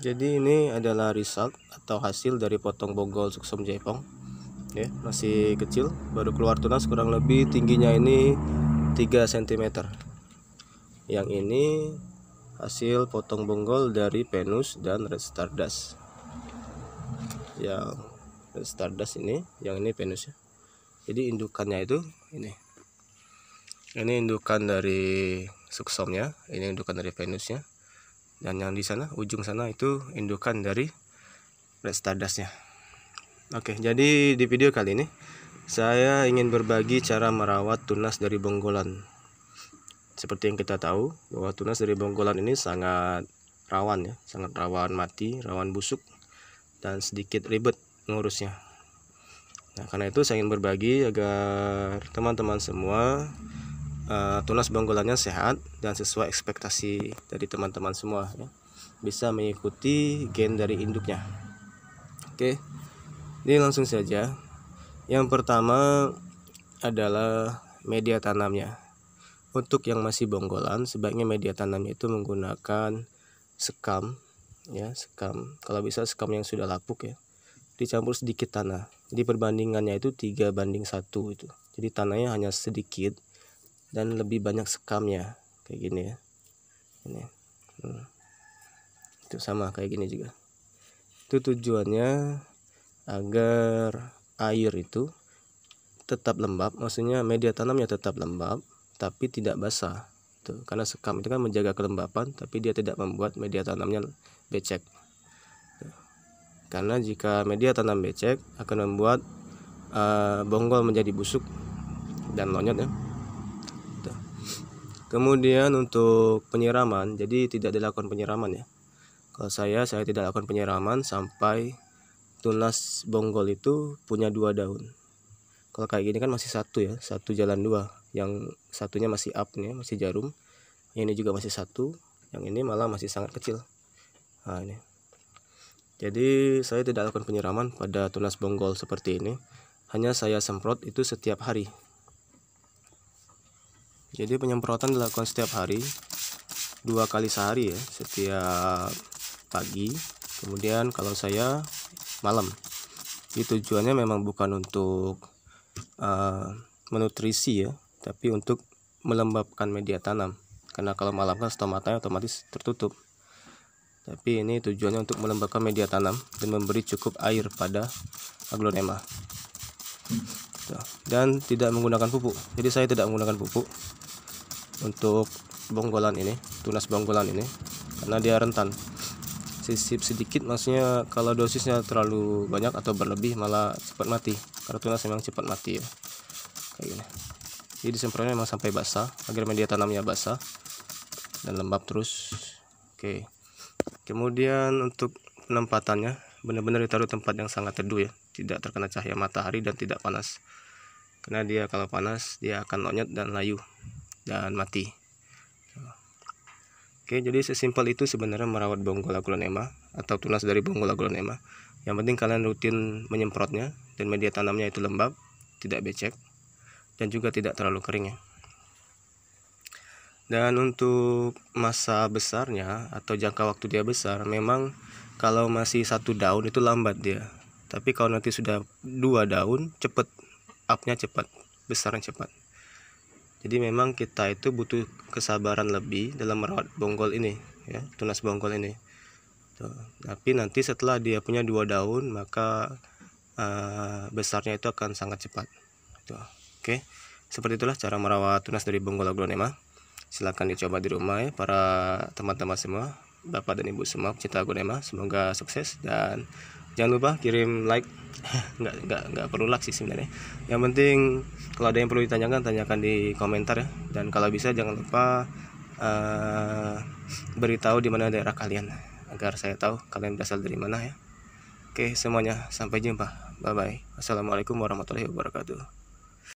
jadi ini adalah result atau hasil dari potong bonggol suksum jaipong ya masih kecil baru keluar tunas kurang lebih tingginya ini 3 cm yang ini hasil potong bonggol dari Venus dan red stardust yang red stardust ini yang ini Venus ya jadi indukannya itu ini ini indukan dari suksomnya ini indukan dari penusnya dan yang di sana ujung sana itu indukan dari red stardustnya oke jadi di video kali ini saya ingin berbagi cara merawat tunas dari bonggolan seperti yang kita tahu bahwa tunas dari bonggolan ini sangat rawan ya sangat rawan mati rawan busuk dan sedikit ribet ngurusnya. nah karena itu saya ingin berbagi agar teman-teman semua Eh, tunas bonggolannya sehat dan sesuai ekspektasi dari teman-teman semua ya. bisa mengikuti gen dari induknya oke ini langsung saja yang pertama adalah media tanamnya untuk yang masih bonggolan sebaiknya media tanamnya itu menggunakan sekam ya sekam kalau bisa sekam yang sudah lapuk ya dicampur sedikit tanah jadi perbandingannya itu tiga banding satu itu jadi tanahnya hanya sedikit dan lebih banyak sekamnya kayak gini ya ini hmm. itu sama kayak gini juga itu tujuannya agar air itu tetap lembab maksudnya media tanamnya tetap lembab tapi tidak basah tuh karena sekam itu kan menjaga kelembapan tapi dia tidak membuat media tanamnya becek karena jika media tanam becek akan membuat uh, bonggol menjadi busuk dan lonyot ya kemudian untuk penyiraman jadi tidak dilakukan penyiraman ya kalau saya saya tidak lakukan penyiraman sampai tunas bonggol itu punya dua daun kalau kayak gini kan masih satu ya satu jalan dua yang satunya masih up nih masih jarum ini juga masih satu yang ini malah masih sangat kecil nah ini jadi saya tidak lakukan penyiraman pada tunas bonggol seperti ini hanya saya semprot itu setiap hari jadi penyemprotan dilakukan setiap hari dua kali sehari ya setiap pagi kemudian kalau saya malam jadi tujuannya memang bukan untuk uh, menutrisi ya tapi untuk melembabkan media tanam karena kalau malam kan stomatanya otomatis tertutup tapi ini tujuannya untuk melembabkan media tanam dan memberi cukup air pada aglonema Nah, dan tidak menggunakan pupuk jadi saya tidak menggunakan pupuk untuk bonggolan ini tunas bonggolan ini karena dia rentan sisip sedikit maksudnya kalau dosisnya terlalu banyak atau berlebih malah cepat mati karena tunas memang cepat mati ya kayak gini jadi disemprotnya memang sampai basah agar media tanamnya basah dan lembab terus oke kemudian untuk penempatannya benar-benar ditaruh tempat yang sangat teduh ya tidak terkena cahaya matahari dan tidak panas karena dia kalau panas dia akan lonyot dan layu dan mati oke jadi sesimpel itu sebenarnya merawat bonggol aglonema atau tunas dari bonggol aglonema. yang penting kalian rutin menyemprotnya dan media tanamnya itu lembab tidak becek dan juga tidak terlalu kering ya dan untuk masa besarnya atau jangka waktu dia besar memang kalau masih satu daun itu lambat dia tapi kalau nanti sudah dua daun cepet upnya cepat besarnya cepat jadi memang kita itu butuh kesabaran lebih dalam merawat bonggol ini ya tunas bonggol ini Tuh. tapi nanti setelah dia punya dua daun maka uh, besarnya itu akan sangat cepat Tuh. oke seperti itulah cara merawat tunas dari bonggol aglonema silahkan dicoba di rumah ya para teman-teman semua Bapak dan Ibu semua cinta Gunema semoga sukses dan jangan lupa kirim like nggak nggak nggak perlu like sih sebenarnya yang penting kalau ada yang perlu ditanyakan tanyakan di komentar ya dan kalau bisa jangan lupa uh, beritahu di mana daerah kalian agar saya tahu kalian berasal dari mana ya oke semuanya sampai jumpa bye bye assalamualaikum warahmatullahi wabarakatuh